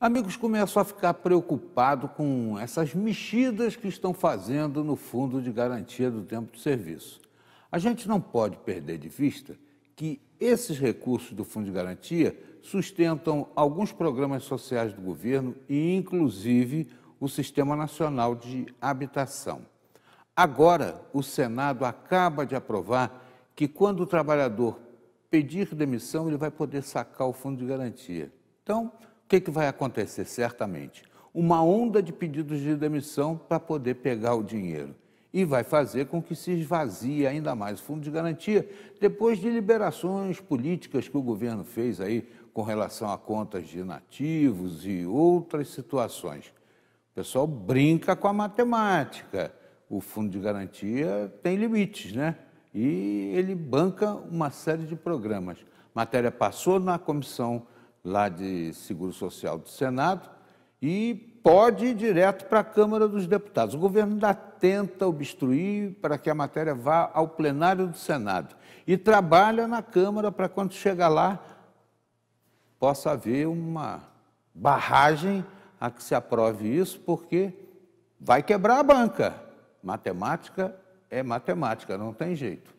Amigos, começo a ficar preocupado com essas mexidas que estão fazendo no Fundo de Garantia do Tempo de Serviço. A gente não pode perder de vista que esses recursos do Fundo de Garantia sustentam alguns programas sociais do governo e, inclusive, o Sistema Nacional de Habitação. Agora, o Senado acaba de aprovar que, quando o trabalhador pedir demissão, ele vai poder sacar o Fundo de Garantia. Então, o que, que vai acontecer? Certamente, uma onda de pedidos de demissão para poder pegar o dinheiro. E vai fazer com que se esvazie ainda mais o fundo de garantia, depois de liberações políticas que o governo fez aí com relação a contas de nativos e outras situações. O pessoal brinca com a matemática. O fundo de garantia tem limites, né? E ele banca uma série de programas. A matéria passou na comissão lá de Seguro Social do Senado e pode ir direto para a Câmara dos Deputados. O governo ainda tenta obstruir para que a matéria vá ao plenário do Senado e trabalha na Câmara para quando chegar lá possa haver uma barragem a que se aprove isso, porque vai quebrar a banca. Matemática é matemática, não tem jeito.